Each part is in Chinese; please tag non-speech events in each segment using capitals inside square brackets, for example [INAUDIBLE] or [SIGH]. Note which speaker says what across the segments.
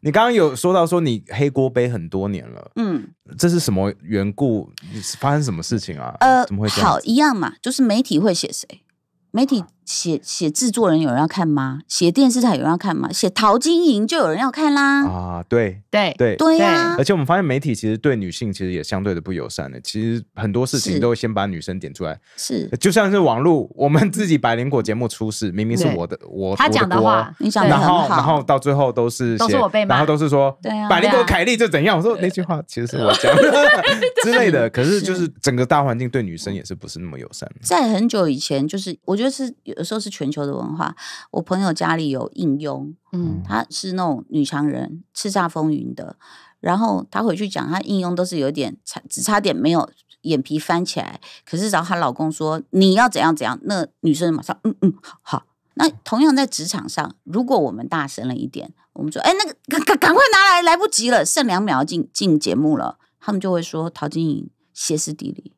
Speaker 1: 你刚刚有说到说你黑锅背很多年了，嗯，这是什么缘故？发生什么事情啊？呃，怎么会好
Speaker 2: 一样嘛？就是媒体会写谁？媒体。写写制作人有人要看吗？写电视台有人要看吗？写淘金营就有人要看啦！
Speaker 1: 啊，对对对对呀！而且我们发现媒体其实对女性其实也相对的不友善的，其实很多事情都会先把女生点出来，是就像是网络，我们自己百灵果节目出事，明明是我的我他讲的话，你然后然后到最后都是都是我被，然后都是说对百灵果凯莉就怎样，我说那句话其实是我 [LAUGHS] 讲的之类的，可是就是整个大环境对女生也是不是那么友善。
Speaker 2: 在很久以前，就是我觉得是。有时候是全球的文化。我朋友家里有应用，嗯，她是那种女强人，叱咤风云的。然后她回去讲，她应用都是有点差，只差点没有眼皮翻起来。可是然后她老公说：“你要怎样怎样？”那女生马上嗯嗯好。那同样在职场上，如果我们大声了一点，我们说：“哎，那个赶赶快拿来，来不及了，剩两秒进进节目了。”他们就会说陶晶莹歇斯底里，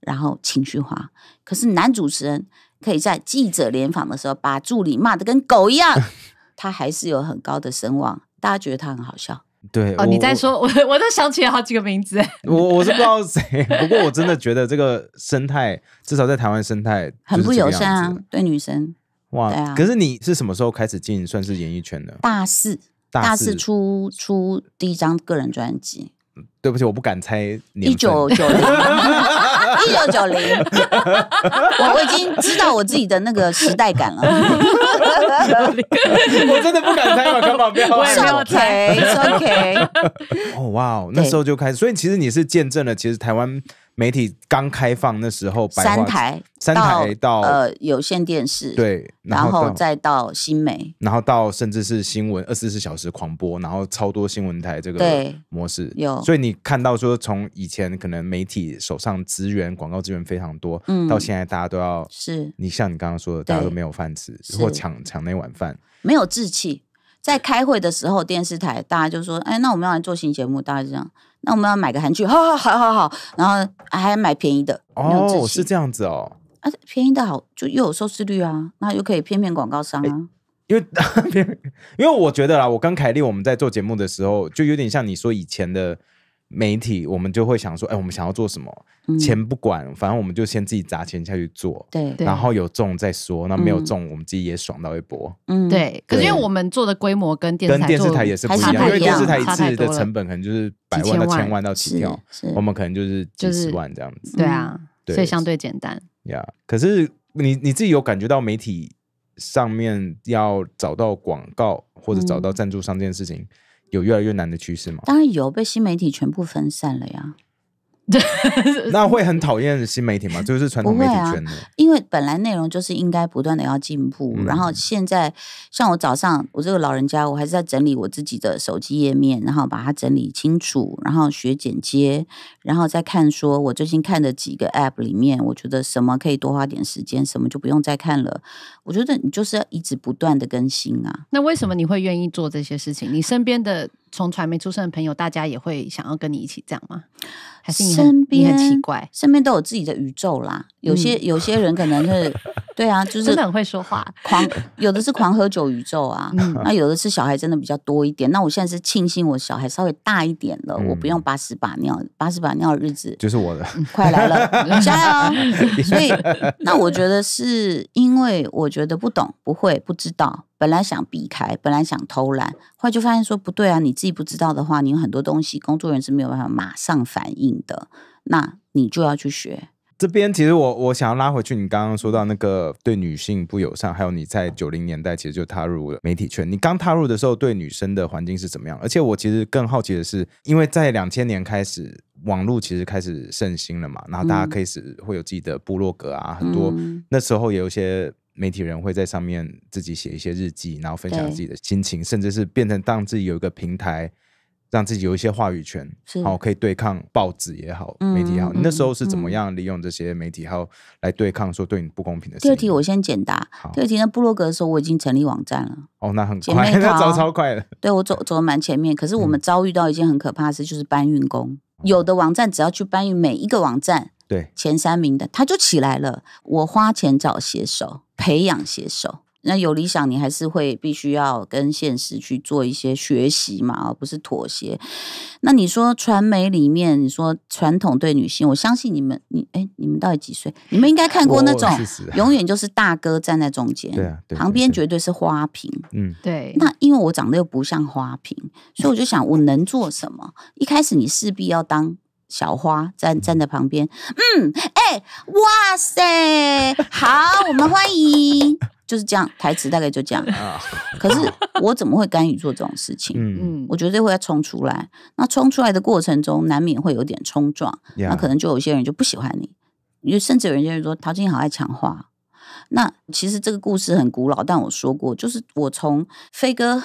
Speaker 2: 然后情绪化。可是男主持人。可以在记者联访的时候把助理骂的跟狗一样，[LAUGHS] 他还是有很高的声望，大家觉得他很好笑。
Speaker 1: 对，哦，你在说，
Speaker 3: 我我都想起了好几个名字。[LAUGHS]
Speaker 1: 我我是不知道谁，不过我真的觉得这个生态，至少在台湾生态很不友善，
Speaker 3: 啊，对女
Speaker 2: 生。
Speaker 1: 哇，可是你是什么时候开始进算是演艺圈的？
Speaker 2: 大四，大四出出第一张个人专辑。对不起，我不敢猜。一九九零，一九九零，我我已经知道我自己的那个时代感了。[LAUGHS] 我
Speaker 3: 真的不敢猜嘛，干嘛不要猜
Speaker 2: ？OK。
Speaker 1: [LAUGHS] 哦哇，那时候就开始，所以其实你是见证了，其实台湾。媒体刚开放那时候，三台三台到呃
Speaker 2: 有线电视，
Speaker 1: 对，然后
Speaker 2: 再到新媒，
Speaker 1: 然后到甚至是新闻二十四小时狂播，然后超多新闻台这个模式有，所以你看到说从以前可能媒体手上资源广告资源非常多，嗯，到现在大家都要是你像你刚刚说的，大家都没有饭吃，或抢抢那碗饭，
Speaker 2: 没有志气，在开会的时候电视台大家就说，哎，那我们要来做新节目，大家这样。那我们要买个韩剧，好好好好好，然后还买便宜的哦，是这
Speaker 1: 样子哦，
Speaker 2: 啊，便宜的好就又有收视率啊，那又可以骗骗广告商啊，因为
Speaker 1: [LAUGHS] 因为我觉得啦，我跟凯丽我们在做节目的时候，就有点像你说以前的。媒体，我们就会想说，哎，我们想要做什么？钱不管，反正我们就先自己砸钱下去做，对，然后有中再说，那没有中，我们自己也爽到一波，
Speaker 3: 嗯，对。可是因为我们做的规模跟电跟电视台也是不一样，因为电视台一次的成本
Speaker 1: 可能就是百万到千万到起跳，我们可能就是几十万这样子，对啊，所以相对简单。呀，可是你你自己有感觉到媒体上面要找到广告或者找到赞助商这件事情？有越来越难的趋势吗？
Speaker 2: 当然有，被新媒体全部分散了呀。对，[LAUGHS] 那
Speaker 1: 会很讨厌新媒体吗？就是传统媒体圈的，
Speaker 2: 因为本来内容就是应该不断的要进步。然后现在，像我早上，我这个老人家，我还是在整理我自己的手机页面，然后把它整理清楚，然后学剪接，然后再看说，我最近看的几个 App 里面，我觉得什么可以多花点时间，什么就不用再看了。我觉得你就是要一直不断的更新啊。
Speaker 3: 那为什么你会愿意做这些事情？你身边的？从传媒出身的朋友，大家也会想要跟你一起这样吗？还是你很奇怪，身边都有自己的宇宙啦？有些有些人可能是。对啊，就是真的很会说话，狂
Speaker 2: 有的是狂喝酒宇宙啊，那有的是小孩真的比较多一点。那我现在是庆幸我小孩稍微大一点了，我不用八十八尿八十八尿的日子就是我的，快来了，加油！[LAUGHS] 所以那我觉得是因为我觉得不懂、不会、不知道，本来想避开，本来想偷懒，后来就发现说不对啊，你自己不知道的话，你有很多东西，工作人员是没有办法马上反应的，那你就要去学。
Speaker 1: 这边其实我我想要拉回去，你刚刚说到那个对女性不友善，还有你在九零年代其实就踏入了媒体圈。你刚踏入的时候，对女生的环境是怎么样？而且我其实更好奇的是，因为在两千年开始网络其实开始盛行了嘛，然后大家开始会有自己的部落格啊，很多那时候也有些媒体人会在上面自己写一些日记，然后分享自己的心情，甚至是变成当自己有一个平台。让自己有一些话语权，好可以对抗报纸也好，媒体也好。你那时候是怎么样利用这些媒体号来对抗说对你不公平的事情？第
Speaker 2: 二题我先简答。第二题在布洛格的时候我已经成立网站了。
Speaker 1: 哦，那很快，[LAUGHS] 那走超快了。
Speaker 2: 对我走走的蛮前面，可是我们遭遇到一件很可怕的事，就是搬运工。有的网站只要去搬运每一个网站，对前三名的他就起来了。我花钱找写手，培养写手。那有理想，你还是会必须要跟现实去做一些学习嘛，而不是妥协。那你说传媒里面，你说传统对女性，我相信你们，你哎，你们到底几岁？你们应该看过那种，永远就是大哥站在中间，对啊，旁边绝对是花瓶，嗯，对。那因为我长得又不像花瓶，所以我就想我能做什么？一开始你势必要当小花站站在旁边，嗯，哎，哇塞，好，我们欢迎。就是这样，台词大概就这样。[LAUGHS] 可是我怎么会甘于做这种事情？嗯嗯，我绝对会冲出来。那冲出来的过程中，难免会有点冲撞。那可能就有些人就不喜欢你，因为甚至有些人说陶晶莹好爱抢话。那其实这个故事很古老，但我说过，就是我从飞哥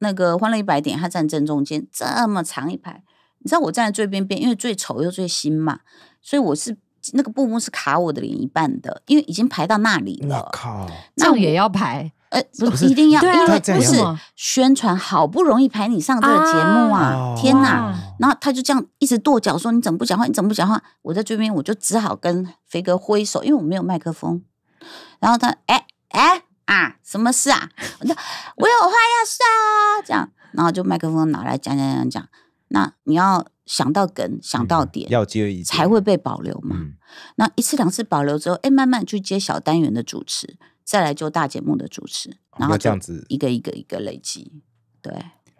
Speaker 2: 那个《欢乐一百点》他站正中间，这么长一排，你知道我站在最边边，因为最丑又最新嘛，所以我是。那个布幕是卡我的脸一半的，因为已经排到那里了。那靠，那
Speaker 3: 也要排？呃，不是一定要，因为不是
Speaker 2: 宣传，好不容易排你上这个节目啊！天哪！然后他就这样一直跺脚说：“你怎么不讲话？你怎么不讲话？”我在这边，我就只好跟肥哥挥手，因为我没有麦克风。然后他，哎哎啊，什么事啊？我有话要说。这样，然后就麦克风拿来讲讲讲讲。那你要。想到梗，想到点，要接一次才会被保留嘛。那一次两次保留之后，哎，慢慢去接小单元的主持，再来就大节目的主持，然后这样子一个一个一个累积。对，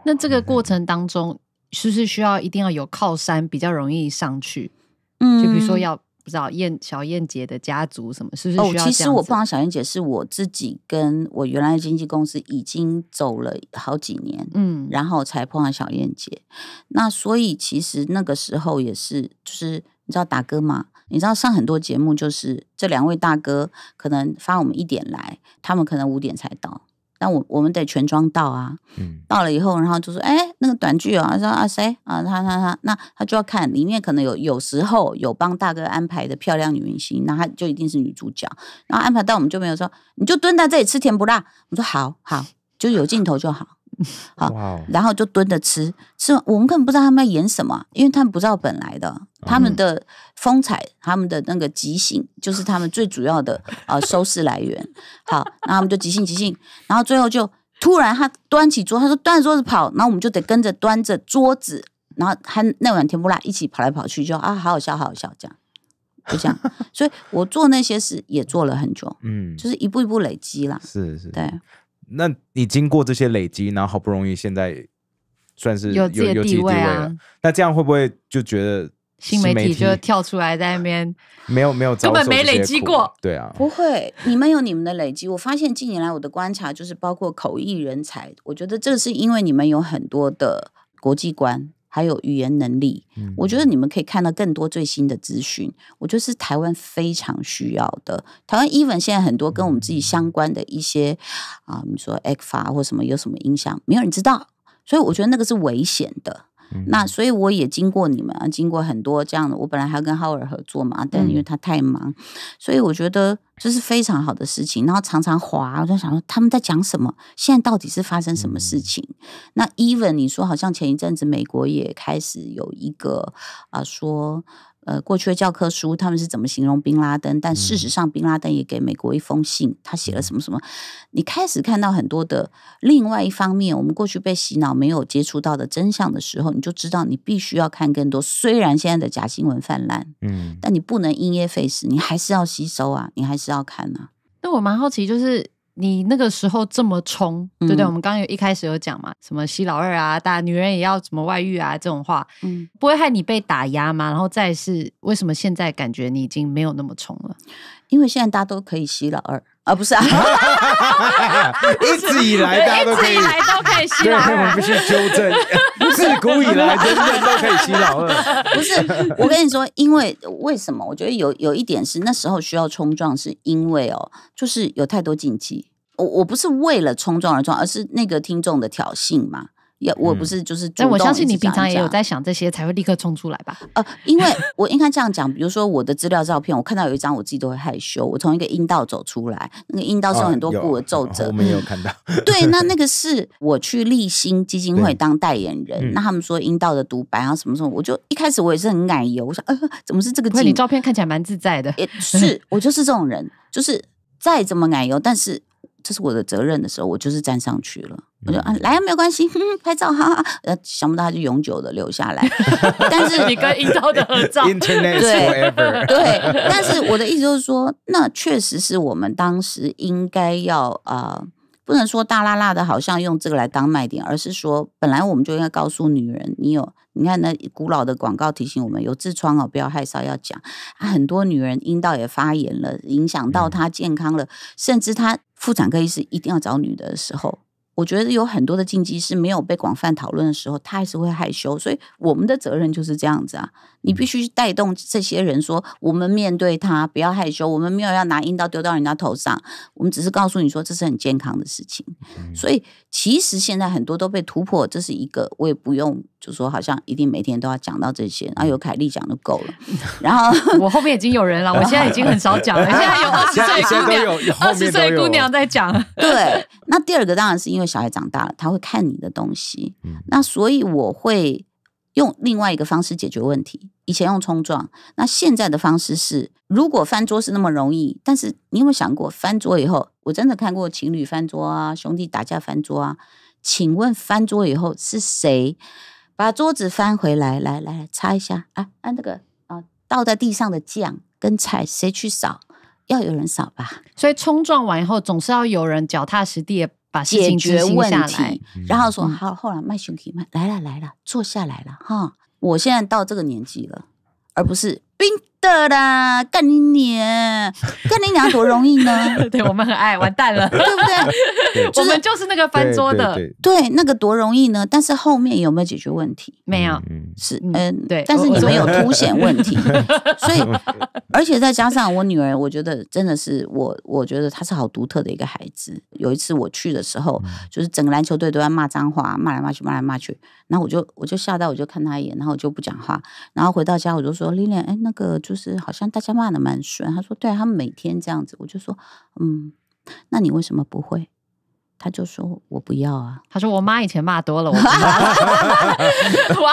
Speaker 3: 那这个过程当中，是不是需要一定要有靠山，比较容易上去？嗯，就比如说要。不知道燕小燕姐的家族什么是不是需要哦，其实我
Speaker 2: 碰到小燕姐是我自己跟我原来的经纪公司已经走了好几年，嗯，然后才碰到小燕姐。那所以其实那个时候也是，就是你知道打哥吗？你知道上很多节目，就是这两位大哥可能发我们一点来，他们可能五点才到。那我我们得全装到啊，嗯，到了以后，然后就说，哎，那个短剧啊，说啊谁啊，他他他，那他就要看里面可能有，有时候有帮大哥安排的漂亮女明星，那他就一定是女主角，然后安排到我们就没有说，你就蹲在这里吃甜不辣，我说好好，就有镜头就好。[LAUGHS] 好，然后就蹲着吃吃，我们根本不知道他们在演什么，因为他们不知道本来的，他们的风采，他们的那个即兴，就是他们最主要的呃 [LAUGHS] 收视来源。好，那他们就即兴即兴，然后最后就突然他端起桌，他说端着桌子跑，那我们就得跟着端着桌子，然后他那晚天不拉一起跑来跑去，就啊，好好笑，好好笑，这样就这样。[LAUGHS] 所以我做那些事也做了很久，嗯，就是一步一步累积啦，
Speaker 1: 是是，对。那你经过这些累积，然后好不容易现在算是有有地位了。那这样会不会就觉得新媒体就
Speaker 3: 跳出来在
Speaker 2: 那边
Speaker 1: 没有没有根本没累积过？对啊，不
Speaker 2: 会，你们有你们的累积。我发现近年来我的观察就是，包括口译人才，我觉得这是因为你们有很多的国际观。还有语言能力，我觉得你们可以看到更多最新的资讯。我觉得是台湾非常需要的。台湾 even 现在很多跟我们自己相关的一些啊，你说 X 法或什么有什么影响，没有人知道，所以我觉得那个是危险的。那所以我也经过你们啊，经过很多这样的。我本来还要跟浩尔合作嘛，但因为他太忙，所以我觉得这是非常好的事情。然后常常滑，我就想说他们在讲什么？现在到底是发生什么事情？那 Even 你说好像前一阵子美国也开始有一个啊说。呃，过去的教科书他们是怎么形容宾拉登？但事实上，宾拉登也给美国一封信，他写了什么什么？你开始看到很多的另外一方面，我们过去被洗脑没有接触到的真相的时候，你就知道你必须要看更多。虽然现在的假新闻泛滥，嗯，但你不能因噎废食，你还是要吸收啊，你还是要看呐。
Speaker 3: 那我蛮好奇，就是。你那个时候这么冲，对不对？我们刚有一开始有讲嘛，什么“西老二”啊，大女人也要什么外遇啊，这种话，嗯，不会害你被打压吗？然后再是，为什么现在感觉你已经没有那么冲了？因为现在大家都可以洗老二啊，不是啊？
Speaker 2: [LAUGHS] 一直以来，大家一直以来
Speaker 3: 都可以洗老二，我们不须纠正，
Speaker 1: [LAUGHS] 自古以来真的都可以洗老
Speaker 2: 二。[LAUGHS] 不是，我跟你说，因为为什么？我觉得有有一点是那时候需要冲撞，是因为哦，就是有太多禁忌。我我不是为了冲撞而撞，而是那个听众的挑衅嘛。也我不是就是，但我相信你平常也有在
Speaker 3: 想这些，才会立刻冲出来吧？呃，
Speaker 2: 因为我应该这样讲，比如说我的资料照片，我看到有一张我自己都会害羞。我从一个阴道走出来，那
Speaker 3: 个阴道是有很多部
Speaker 2: 的皱褶，我没有看到。[LAUGHS] 对，那 [LAUGHS] 那个是我去立新基金会当代言人，那他们说阴道的独白啊什么什么，我就一开始我也是很奶油，我想呃，怎么是这个？你照片看起来蛮自在的，也是我就是这种人，就是再怎么奶油，但是。这是我的责任的时候，我就是站上去了。我就啊，来啊，没有关系，[LAUGHS] 拍照 [LAUGHS] 哈。呃，想不到他就永久的留下来。[LAUGHS] 但是你跟阴道的合照，对，对。但是我的意思就是说，那确实是我们当时应该要啊，不能说大辣辣的，好像用这个来当卖点，而是说本来我们就应该告诉女人，你有你看那古老的广告提醒我们，有痔疮哦，不要害臊，要讲。很多女人阴道也发炎了，影响到她健康了，甚至她。妇产科医师一定要找女的时候。我觉得有很多的禁忌是没有被广泛讨论的时候，他还是会害羞。所以我们的责任就是这样子啊，你必须带动这些人说，我们面对他不要害羞，我们没有要拿阴道丢到人家头上，我们只是告诉你说，这是很健康的事情。所以其实现在很多都被突破，这是一个我也不用就说好像一定每天都要讲到这些，然后有凯丽讲就够了。然后
Speaker 3: [LAUGHS] 我后面已经有人了，我现在已经很少讲了，现在有二十岁姑娘，二十岁姑娘在讲。对，
Speaker 2: 那第二个当然是因为。小孩长大了，他会看你的东西。那所以我会用另外一个方式解决问题。以前用冲撞，那现在的方式是，如果翻桌是那么容易，但是你有没有想过，翻桌以后，我真的看过情侣翻桌啊，兄弟打架翻桌啊？请问翻桌以后是谁把桌子翻回来？来来来，擦一下啊！按这个啊，倒在地上的
Speaker 3: 酱跟菜谁去扫？要有人扫吧。所以冲撞完以后，总是要有人脚踏实地的。解决问题，然后说
Speaker 2: 好，后来麦兄可以卖来了来了，坐下来了哈。我现在到这个年纪了，而不是冰的啦，干你娘，干你娘多容易呢？[LAUGHS] 对我
Speaker 3: 们很爱，完蛋了，[LAUGHS] 对不对？
Speaker 2: 我们就是那个翻桌的，对那个多容易呢？但是后面有没有解决问题？没有，是嗯对。但是你们有 [LAUGHS] 凸显问题，[LAUGHS] 所以而且再加上我女儿，我觉得真的是我，我觉得她是好独特的一个孩子。有一次我去的时候，就是整个篮球队都在骂脏话，骂来骂去，骂来骂去。然后我就我就吓到，我就看她一眼，然后我就不讲话。然后回到家，我就说：“丽丽，哎，那个就是好像大家骂的蛮顺。”她说：“对，他们每天这样子。”我就说：“嗯，那你为什么不会？”他就说：“我不要啊！”他说：“我妈以前骂多了，我 [LAUGHS]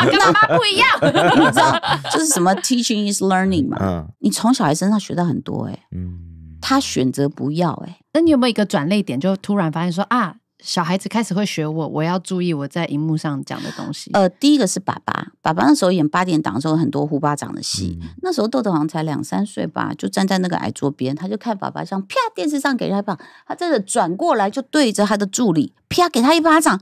Speaker 3: 跟他妈不一样，[LAUGHS] 你知
Speaker 2: 道？就是什么 ‘teaching is learning’ 嘛，你
Speaker 3: 从小孩身上学到很多哎。
Speaker 2: 嗯，
Speaker 3: 他选择不要哎，那你有没有一个转捩点，就突然发现说啊？”小孩子开始会学我，我要注意我在荧幕上讲的东西。
Speaker 2: 呃，第一个是爸爸，爸爸那时候演八点档，的时候，很多胡巴掌的戏。
Speaker 3: 那时候豆豆好像才两
Speaker 2: 三岁吧，就站在那个矮桌边，他就看爸爸像啪电视上给一巴掌，他真的转过来就对着他的助理啪给他一巴掌，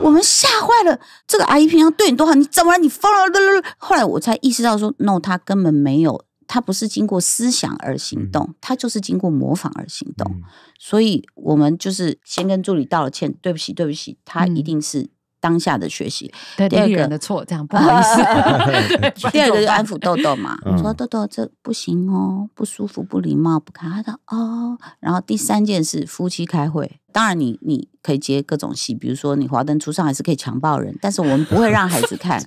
Speaker 2: 我们吓坏了。这个阿姨平常对你多好，你怎么了？你疯了？[LAUGHS] 后来我才意识到说，no，他根本没有。他不是经过思想而行动，他就是经过模仿而行动。所以，我们就是先跟助理道了歉，对不起，对不起，他一定是。当下的学习，第二个的错，这样不好意思。[LAUGHS] [LAUGHS] [LAUGHS] 第二个就安抚豆豆嘛，说豆豆这不行哦，不舒服、不礼貌、不看，他说哦。然后第三件事，夫妻开会，当然你你可以接各种戏，比如说你华灯初上还是可以强暴人，但是我们不会让孩子看，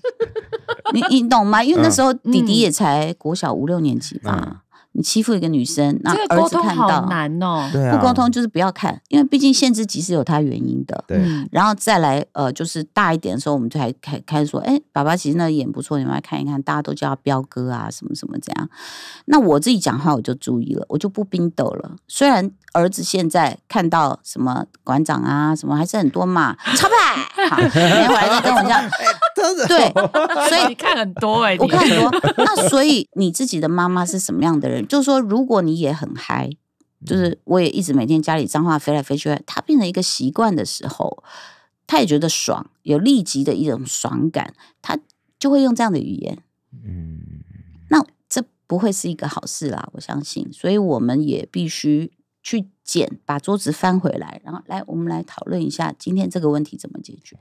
Speaker 2: 你你懂吗？因为那时候弟弟也才国小五六年级吧。你欺负一个女生，那儿子看到，不沟通就是不要看，因为毕竟限制级是有它原因的。对，然后再来，呃，就是大一点的时候，我们就还开开始说，哎，爸爸其实那演不错，你们来看一看，大家都叫他彪哥啊，什么什么这样。那我自己讲话我就注意了，我就不冰斗了。虽然儿子现在看到什么馆长啊，什么还是很多骂
Speaker 3: 抄牌，每天晚上跟我们对，[LAUGHS] 所以你看很多哎，我看很多。那所
Speaker 2: 以你自己的妈妈是什么样的人？就是说，如果你也很嗨，就是我也一直每天家里脏话飞来飞去，他变成一个习惯的时候，他也觉得爽，有立即的一种爽感，他就会用这样的语言。嗯，那这不会是一个好事啦，我相信。所以我们也必须去捡，把桌子翻回来，然后来，我们来讨论一下今天这个问题怎么解决。